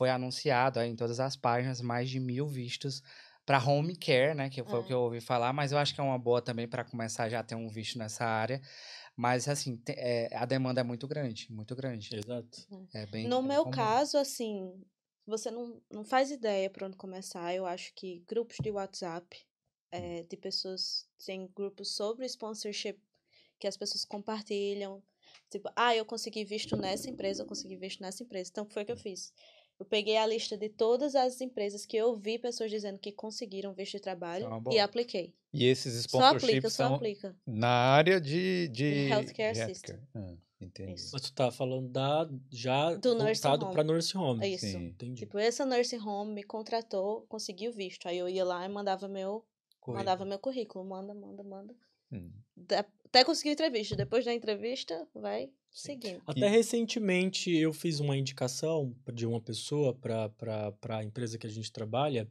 foi anunciado é, em todas as páginas, mais de mil vistos para home care, né? Que foi é. o que é. eu ouvi falar, mas eu acho que é uma boa também para começar já a ter um visto nessa área. Mas, assim, te, é, a demanda é muito grande, muito grande. Exato. É, é bem, no é meu comum. caso, assim, você não, não faz ideia para onde começar. Eu acho que grupos de WhatsApp, é, hum. de pessoas, tem grupos sobre sponsorship que as pessoas compartilham. Tipo, ah, eu consegui visto nessa empresa, eu consegui visto nessa empresa. Então, foi o que eu fiz. Eu peguei a lista de todas as empresas que eu vi pessoas dizendo que conseguiram visto de trabalho é e apliquei. E esses sponsorships só aplica, só aplica. na área de... de... Healthcare, healthcare System. Ah, entendi. Isso. Mas tu tá falando da, já Do voltado para nursing home. Isso. Sim. Entendi. Tipo, essa nursing home me contratou, conseguiu visto. Aí eu ia lá e mandava meu, currículo. mandava meu currículo. Manda, manda, manda. Hum. até conseguir entrevista. Depois da entrevista, vai Seguindo. Até e... recentemente eu fiz uma indicação de uma pessoa para a empresa que a gente trabalha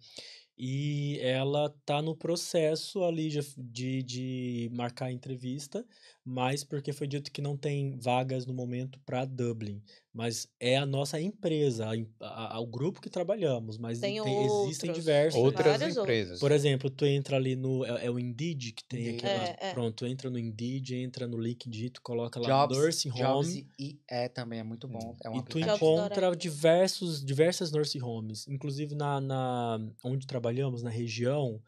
e ela tá no processo ali de, de marcar a entrevista, mas porque foi dito que não tem vagas no momento para Dublin. Mas é a nossa empresa, a, a, o grupo que trabalhamos, mas tem tem, existem diversas outras várias empresas. Por exemplo, tu entra ali no é, é o Indeed que tem aqui, é, É. pronto, entra no Indeed, entra no LinkedIn, tu coloca lá jobs, nursing home, homes E é também é muito bom. É, é um e tu encontra diversos, diversas nurse homes. Inclusive na, na onde trabalhamos, na região,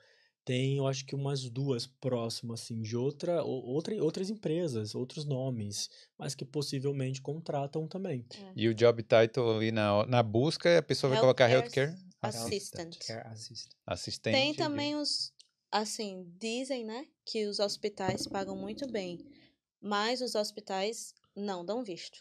tem eu acho que umas duas próximas assim de outra, outra outras empresas outros nomes mas que possivelmente contratam também é. e o job title ali na, na busca a pessoa vai colocar healthcare assistant. assistant assistente tem também os assim dizem né que os hospitais pagam muito bem mas os hospitais não dão visto.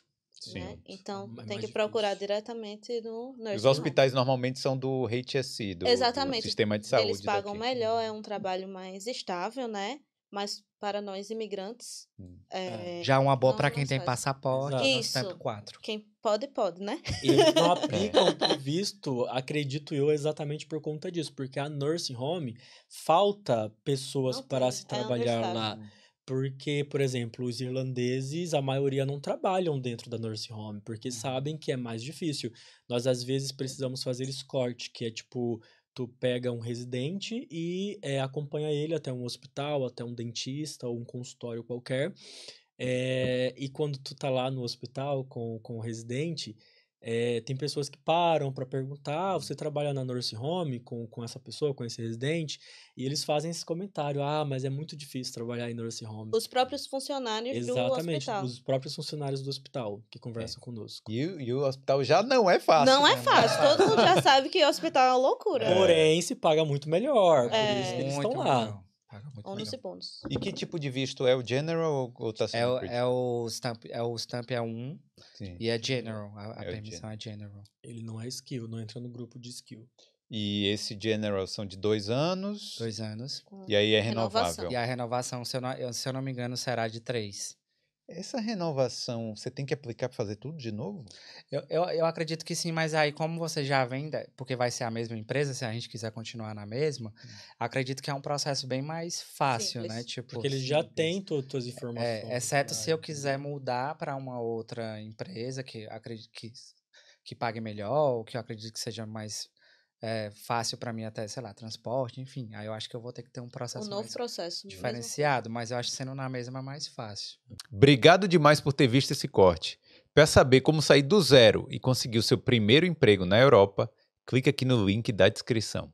Né? Então Mas tem que procurar difícil. diretamente no nursing Os hospitais home. normalmente são do HSC, do, Exatamente. do sistema de saúde. Eles pagam daqui. melhor, uhum. é um trabalho mais estável, né? Mas para nós imigrantes. Hum. É, é. Já é uma boa para quem tem faz. passaporte, Isso. quatro. Quem pode, pode, né? Eles não aplicam o visto, acredito eu, exatamente por conta disso, porque a nursing home falta pessoas não para tem. se é trabalhar é lá. Hum. Porque, por exemplo, os irlandeses, a maioria não trabalham dentro da nursing home, porque uhum. sabem que é mais difícil. Nós, às vezes, precisamos fazer escort, que é tipo, tu pega um residente e é, acompanha ele até um hospital, até um dentista ou um consultório qualquer. É, e quando tu tá lá no hospital com, com o residente, é, tem pessoas que param para perguntar: ah, você trabalha na nurse home com, com essa pessoa, com esse residente? E eles fazem esse comentário: ah, mas é muito difícil trabalhar em nurse home. Os próprios funcionários Exatamente, do hospital. Os próprios funcionários do hospital que conversam é. conosco. E, e, o hospital já não é fácil. Não né? é fácil. Todo mundo já sabe que o hospital é uma loucura. É. Porém, se paga muito melhor. Por é. isso eles estão lá. Melhor. 11 pontos. e bônus. E que tipo de visto? É o General ou tá é, o, é o Stamp, é o Stamp A1 Sim. e é General. A, a é permissão general. é General. Ele não é skill, não entra no grupo de skill. E esse General são de dois anos. Dois anos. E aí é renovável. Renovação. E a renovação, se eu, não, se eu não me engano, será de três. Essa renovação você tem que aplicar para fazer tudo de novo? Eu, eu, eu, acredito que sim, mas aí, como você já vende, porque vai ser a mesma empresa, se a gente quiser continuar na mesma, hum. acredito que é um processo bem mais fácil, né? simples. né? Tipo, porque ele assim já simples. tem todas as é, é, informações. É, exceto se eu né? quiser mudar para uma outra empresa que acredito que, que pague melhor, ou que eu acredito que seja mais é, fácil para mim até, sei lá, transporte, enfim. Aí eu acho que eu vou ter que ter um processo um novo processo diferenciado, mesmo. mas eu acho que sendo na mesma é mais fácil. Obrigado demais por ter visto esse corte. Para saber como sair do zero e conseguir o seu primeiro emprego na Europa, clique aqui no link da descrição.